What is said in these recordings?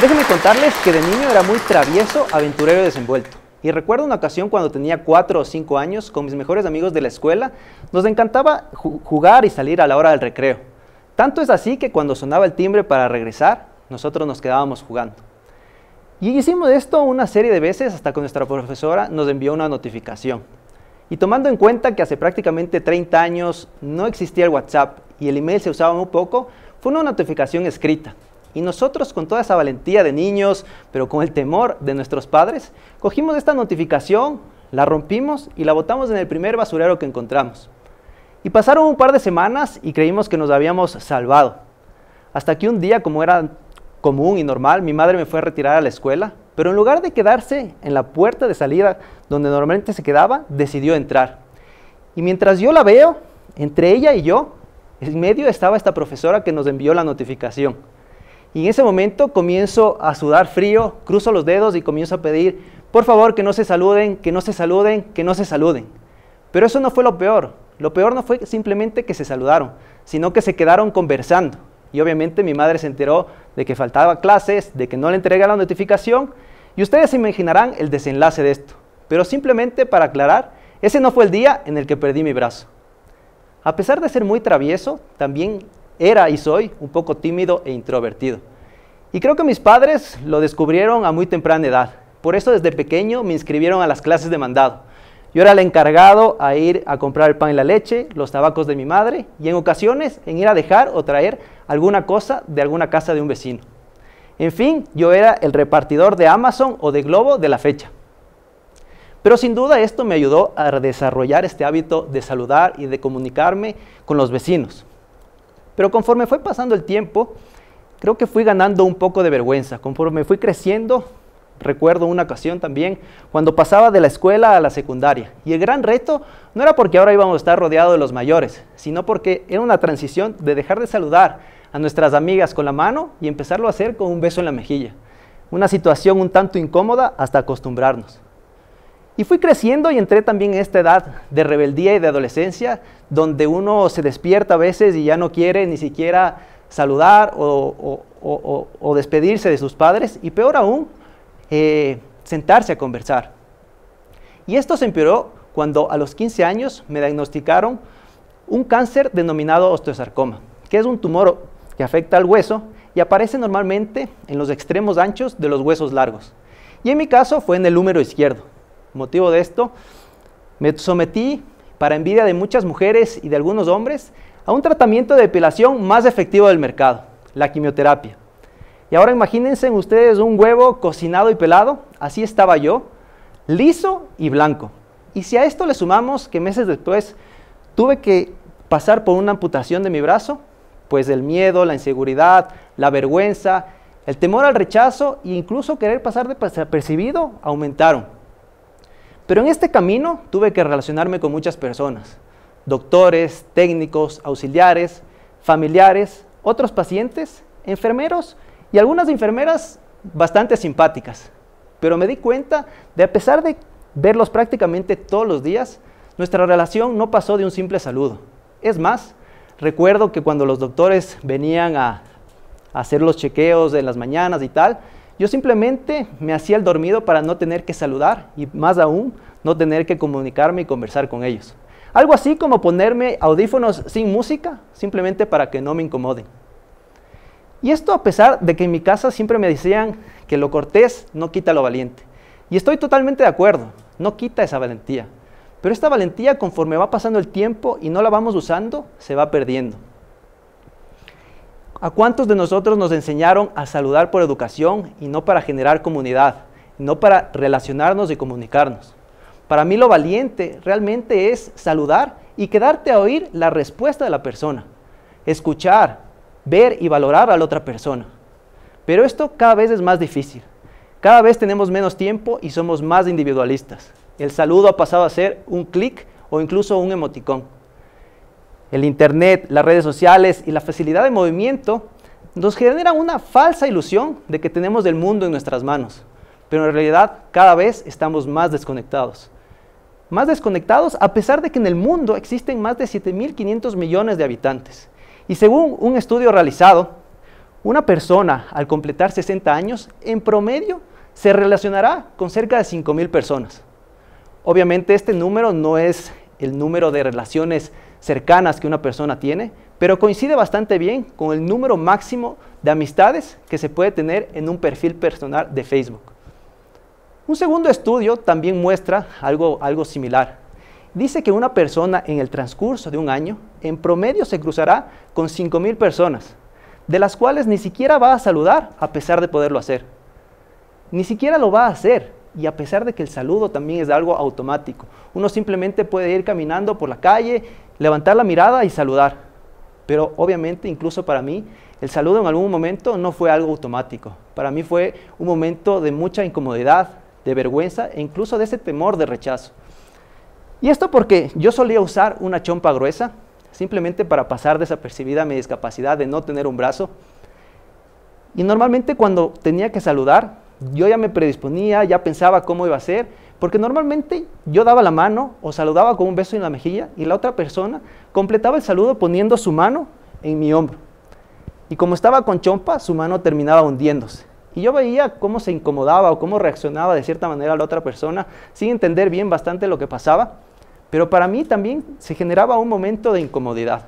Déjenme contarles que de niño era muy travieso, aventurero y desenvuelto. Y recuerdo una ocasión cuando tenía 4 o 5 años, con mis mejores amigos de la escuela, nos encantaba jugar y salir a la hora del recreo. Tanto es así que cuando sonaba el timbre para regresar, nosotros nos quedábamos jugando. Y hicimos esto una serie de veces hasta que nuestra profesora nos envió una notificación. Y tomando en cuenta que hace prácticamente 30 años no existía el WhatsApp y el email se usaba muy poco, fue una notificación escrita, y nosotros con toda esa valentía de niños, pero con el temor de nuestros padres, cogimos esta notificación, la rompimos y la botamos en el primer basurero que encontramos. Y pasaron un par de semanas y creímos que nos habíamos salvado. Hasta que un día, como era común y normal, mi madre me fue a retirar a la escuela, pero en lugar de quedarse en la puerta de salida donde normalmente se quedaba, decidió entrar. Y mientras yo la veo, entre ella y yo, en medio estaba esta profesora que nos envió la notificación. Y en ese momento comienzo a sudar frío, cruzo los dedos y comienzo a pedir, por favor, que no se saluden, que no se saluden, que no se saluden. Pero eso no fue lo peor. Lo peor no fue simplemente que se saludaron, sino que se quedaron conversando. Y obviamente mi madre se enteró de que faltaba clases, de que no le entrega la notificación. Y ustedes se imaginarán el desenlace de esto. Pero simplemente para aclarar, ese no fue el día en el que perdí mi brazo. A pesar de ser muy travieso, también era y soy un poco tímido e introvertido. Y creo que mis padres lo descubrieron a muy temprana edad. Por eso desde pequeño me inscribieron a las clases de mandado. Yo era el encargado a ir a comprar el pan y la leche, los tabacos de mi madre y en ocasiones en ir a dejar o traer alguna cosa de alguna casa de un vecino. En fin, yo era el repartidor de Amazon o de Globo de la fecha. Pero sin duda esto me ayudó a desarrollar este hábito de saludar y de comunicarme con los vecinos. Pero conforme fue pasando el tiempo, creo que fui ganando un poco de vergüenza. Conforme fui creciendo, recuerdo una ocasión también, cuando pasaba de la escuela a la secundaria. Y el gran reto no era porque ahora íbamos a estar rodeados de los mayores, sino porque era una transición de dejar de saludar a nuestras amigas con la mano y empezarlo a hacer con un beso en la mejilla. Una situación un tanto incómoda hasta acostumbrarnos. Y fui creciendo y entré también en esta edad de rebeldía y de adolescencia, donde uno se despierta a veces y ya no quiere ni siquiera saludar o, despedirse de sus padres, y peor aún, eh, sentarse a conversar. Y esto se empeoró cuando a los 15 años me diagnosticaron un cáncer denominado osteosarcoma, que es un tumor que afecta al hueso y aparece normalmente en los extremos anchos de los huesos largos. Y en mi caso fue en el húmero izquierdo, motivo de esto, me sometí, para envidia de muchas mujeres y de algunos hombres, a un tratamiento de depilación más efectivo del mercado, la quimioterapia. Y ahora imagínense ustedes un huevo cocinado y pelado, así estaba yo, liso y blanco. Y si a esto le sumamos que meses después tuve que pasar por una amputación de mi brazo, pues el miedo, la inseguridad, la vergüenza, el temor al rechazo e incluso querer pasar de percibido aumentaron. Pero en este camino tuve que relacionarme con muchas personas, doctores, técnicos, auxiliares, familiares, otros pacientes, enfermeros y algunas enfermeras bastante simpáticas. Pero me di cuenta de a pesar de verlos prácticamente todos los días, nuestra relación no pasó de un simple saludo. Es más, recuerdo que cuando los doctores venían a hacer los chequeos de las mañanas y tal, yo simplemente me hacía el dormido para no tener que saludar y más aún no tener que comunicarme y conversar con ellos. Algo así como ponerme audífonos sin música, simplemente para que no me incomoden. Y esto a pesar de que en mi casa siempre me decían que lo cortés no quita lo valiente. Y estoy totalmente de acuerdo, no quita esa valentía. Pero esta valentía conforme va pasando el tiempo y no la vamos usando, se va perdiendo. ¿A cuántos de nosotros nos enseñaron a saludar por educación y no para generar comunidad, no para relacionarnos y comunicarnos? Para mí lo valiente realmente es saludar y quedarte a oír la respuesta de la persona, escuchar, ver y valorar a la otra persona. Pero esto cada vez es más difícil. Cada vez tenemos menos tiempo y somos más individualistas. El saludo ha pasado a ser un clic o incluso un emoticón el Internet, las redes sociales y la facilidad de movimiento nos generan una falsa ilusión de que tenemos el mundo en nuestras manos, pero en realidad cada vez estamos más desconectados. Más desconectados a pesar de que en el mundo existen más de 7.500 millones de habitantes. Y según un estudio realizado, una persona al completar 60 años, en promedio, se relacionará con cerca de 5.000 personas. Obviamente este número no es el número de relaciones cercanas que una persona tiene, pero coincide bastante bien con el número máximo de amistades que se puede tener en un perfil personal de Facebook. Un segundo estudio también muestra algo, similar. Dice que una persona en el transcurso de un año, en promedio se cruzará con 5.000 personas, de las cuales ni siquiera va a saludar a pesar de poderlo hacer. Ni siquiera lo va a hacer, y a pesar de que el saludo también es algo automático. Uno simplemente puede ir caminando por la calle, levantar la mirada y saludar. Pero obviamente, incluso para mí, el saludo en algún momento no fue algo automático. Para mí fue un momento de mucha incomodidad, de vergüenza e incluso de ese temor de rechazo. Y esto porque yo solía usar una chompa gruesa, simplemente para pasar desapercibida mi discapacidad de no tener un brazo. Y normalmente cuando tenía que saludar, yo ya me predisponía, ya pensaba cómo iba a ser, porque normalmente yo daba la mano o saludaba con un beso en la mejilla y la otra persona completaba el saludo poniendo su mano en mi hombro. Y como estaba con chompa, su mano terminaba hundiéndose. Y yo veía cómo se incomodaba o cómo reaccionaba de cierta manera la otra persona, sin entender bien bastante lo que pasaba. Pero para mí también se generaba un momento de incomodidad.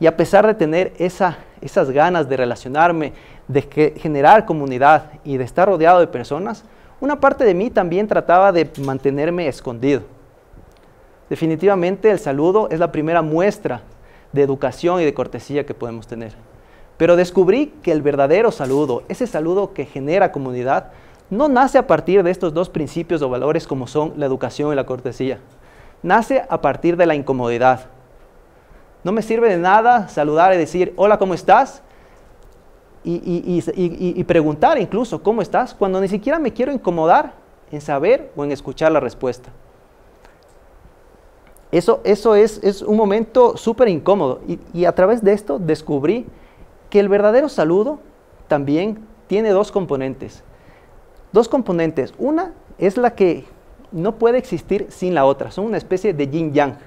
Y a pesar de tener esa esas ganas de relacionarme, de generar comunidad y de estar rodeado de personas, una parte de mí también trataba de mantenerme escondido. Definitivamente el saludo es la primera muestra de educación y de cortesía que podemos tener. Pero descubrí que el verdadero saludo, ese saludo que genera comunidad, no nace a partir de estos dos principios o valores como son la educación y la cortesía. Nace a partir de la incomodidad, no me sirve de nada saludar y decir, hola, ¿cómo estás? Y, preguntar incluso, ¿cómo estás? Cuando ni siquiera me quiero incomodar en saber o en escuchar la respuesta. Eso, eso es, es un momento súper incómodo. y a través de esto descubrí que el verdadero saludo también tiene dos componentes. Dos componentes. Una es la que no puede existir sin la otra. Son una especie de yin-yang.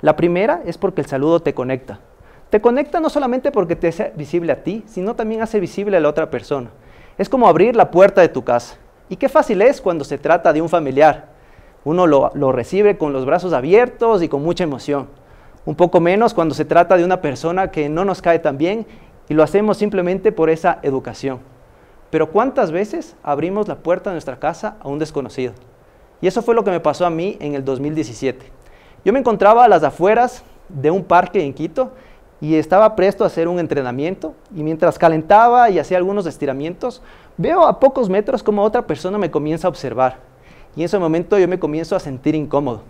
La primera es porque el saludo te conecta. Te conecta no solamente porque te hace visible a ti, sino también hace visible a la otra persona. Es como abrir la puerta de tu casa. Y qué fácil es cuando se trata de un familiar. Uno lo, recibe con los brazos abiertos y con mucha emoción. Un poco menos cuando se trata de una persona que no nos cae tan bien y lo hacemos simplemente por esa educación. Pero ¿cuántas veces abrimos la puerta de nuestra casa a un desconocido? Y eso fue lo que me pasó a mí en el 2017. Yo me encontraba a las afueras de un parque en Quito y estaba presto a hacer un entrenamiento y mientras calentaba y hacía algunos estiramientos, veo a pocos metros como otra persona me comienza a observar y en ese momento yo me comienzo a sentir incómodo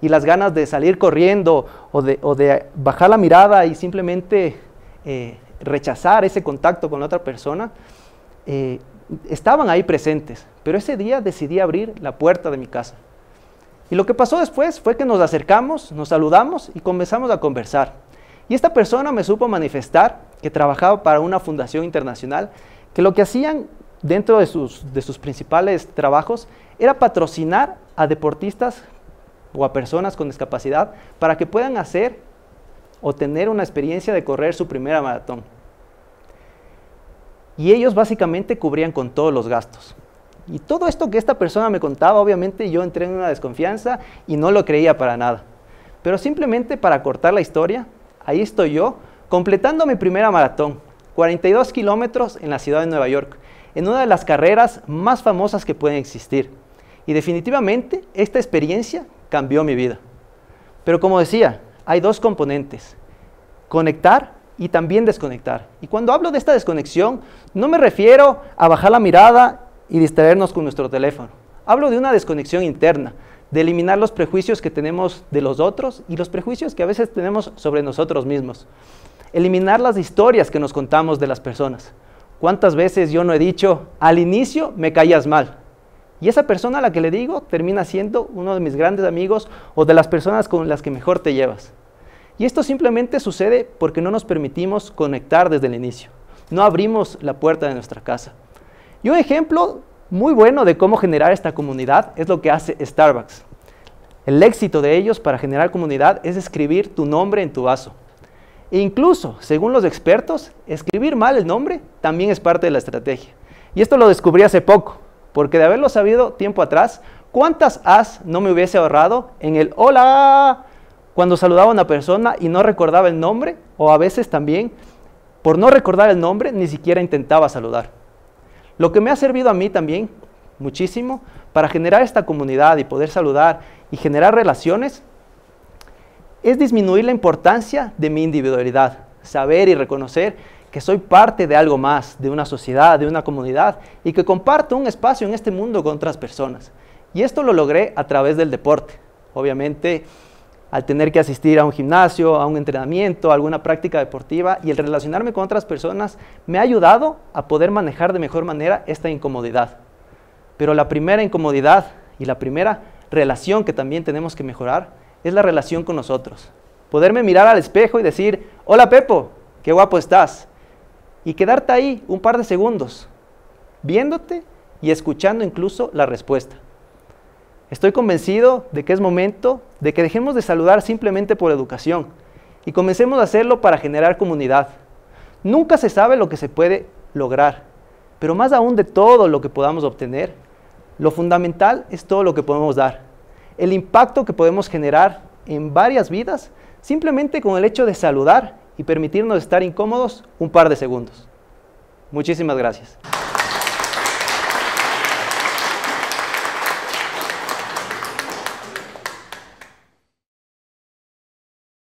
y las ganas de salir corriendo o de, bajar la mirada y simplemente eh, rechazar ese contacto con la otra persona, eh, estaban ahí presentes, pero ese día decidí abrir la puerta de mi casa. Y lo que pasó después fue que nos acercamos, nos saludamos y comenzamos a conversar. Y esta persona me supo manifestar que trabajaba para una fundación internacional, que lo que hacían dentro de sus, principales trabajos era patrocinar a deportistas o a personas con discapacidad para que puedan hacer o tener una experiencia de correr su primera maratón. Y ellos básicamente cubrían con todos los gastos. Y todo esto que esta persona me contaba, obviamente yo entré en una desconfianza y no lo creía para nada. Pero simplemente para cortar la historia, ahí estoy yo, completando mi primera maratón, 42 kilómetros en la ciudad de Nueva York, en una de las carreras más famosas que pueden existir. Y definitivamente esta experiencia cambió mi vida. Pero como decía, hay dos componentes, conectar y también desconectar. Y cuando hablo de esta desconexión, no me refiero a bajar la mirada y distraernos con nuestro teléfono. Hablo de una desconexión interna, de eliminar los prejuicios que tenemos de los otros y los prejuicios que a veces tenemos sobre nosotros mismos. Eliminar las historias que nos contamos de las personas. ¿Cuántas veces yo no he dicho, al inicio me callas mal? Y esa persona a la que le digo termina siendo uno de mis grandes amigos o de las personas con las que mejor te llevas. Y esto simplemente sucede porque no nos permitimos conectar desde el inicio. No abrimos la puerta de nuestra casa. Y un ejemplo muy bueno de cómo generar esta comunidad es lo que hace Starbucks. El éxito de ellos para generar comunidad es escribir tu nombre en tu vaso. E incluso, según los expertos, escribir mal el nombre también es parte de la estrategia. Y esto lo descubrí hace poco, porque de haberlo sabido tiempo atrás, ¿cuántas as no me hubiese ahorrado en el hola cuando saludaba a una persona y no recordaba el nombre? O a veces también, por no recordar el nombre, ni siquiera intentaba saludar. Lo que me ha servido a mí también muchísimo para generar esta comunidad y poder saludar y generar relaciones es disminuir la importancia de mi individualidad, saber y reconocer que soy parte de algo más, de una sociedad, de una comunidad y que comparto un espacio en este mundo con otras personas. Y esto lo logré a través del deporte. Obviamente, al tener que asistir a un gimnasio, a un entrenamiento, a alguna práctica deportiva y el relacionarme con otras personas me ha ayudado a poder manejar de mejor manera esta incomodidad. Pero la primera incomodidad y la primera relación que también tenemos que mejorar es la relación con nosotros. Poderme mirar al espejo y decir, hola Pepo, qué guapo estás. Y quedarte ahí un par de segundos, viéndote y escuchando incluso la respuesta. Estoy convencido de que es momento de que dejemos de saludar simplemente por educación y comencemos a hacerlo para generar comunidad. Nunca se sabe lo que se puede lograr, pero más aún de todo lo que podamos obtener, lo fundamental es todo lo que podemos dar. El impacto que podemos generar en varias vidas simplemente con el hecho de saludar y permitirnos estar incómodos un par de segundos. Muchísimas gracias.